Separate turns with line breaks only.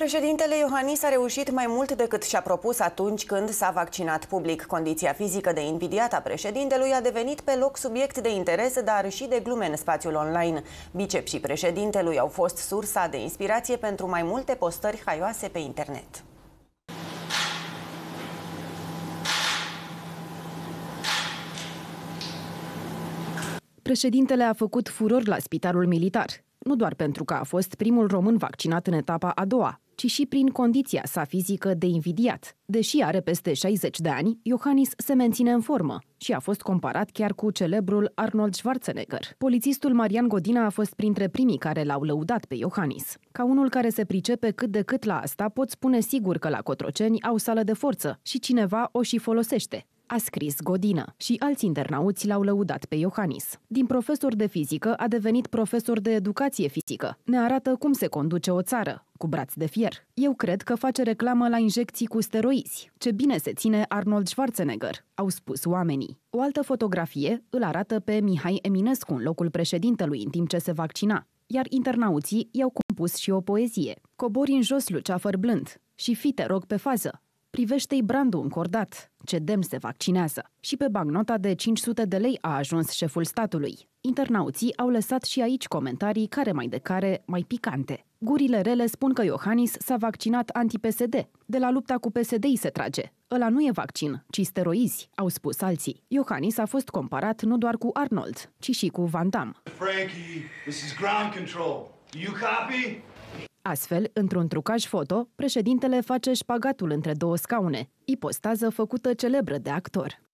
Președintele Iohannis a reușit mai mult decât și-a propus atunci când s-a vaccinat public. Condiția fizică de invidiat a președintelui a devenit pe loc subiect de interes, dar și de glume în spațiul online. Bicep și președintelui au fost sursa de inspirație pentru mai multe postări haioase pe internet.
Președintele a făcut furor la spitalul militar nu doar pentru că a fost primul român vaccinat în etapa a doua, ci și prin condiția sa fizică de invidiat. Deși are peste 60 de ani, Iohannis se menține în formă și a fost comparat chiar cu celebrul Arnold Schwarzenegger. Polițistul Marian Godina a fost printre primii care l-au lăudat pe Iohannis. Ca unul care se pricepe cât de cât la asta, pot spune sigur că la Cotroceni au sală de forță și cineva o și folosește a scris Godina și alți internauți l-au lăudat pe Iohannis. Din profesor de fizică a devenit profesor de educație fizică. Ne arată cum se conduce o țară, cu braț de fier. Eu cred că face reclamă la injecții cu steroizi. Ce bine se ține Arnold Schwarzenegger, au spus oamenii. O altă fotografie îl arată pe Mihai Eminescu în locul președintelui în timp ce se vaccina. Iar internauții i-au compus și o poezie. Cobori în jos, luceafăr blând, și fi te rog pe fază, privește-i brandul încordat, ce demn se vaccinează. Și pe bancnota de 500 de lei a ajuns șeful statului. Internauții au lăsat și aici comentarii care mai de care mai picante. Gurile rele spun că Iohannis s-a vaccinat anti-PSD. De la lupta cu PSD-i se trage. Ăla nu e vaccin, ci steroizi, au spus alții. Iohannis a fost comparat nu doar cu Arnold, ci și cu Van Damme.
Frankie, this is ground control. Do you copy?
Astfel, într-un trucaj foto, președintele face șpagatul între două scaune, ipostază făcută celebră de actor.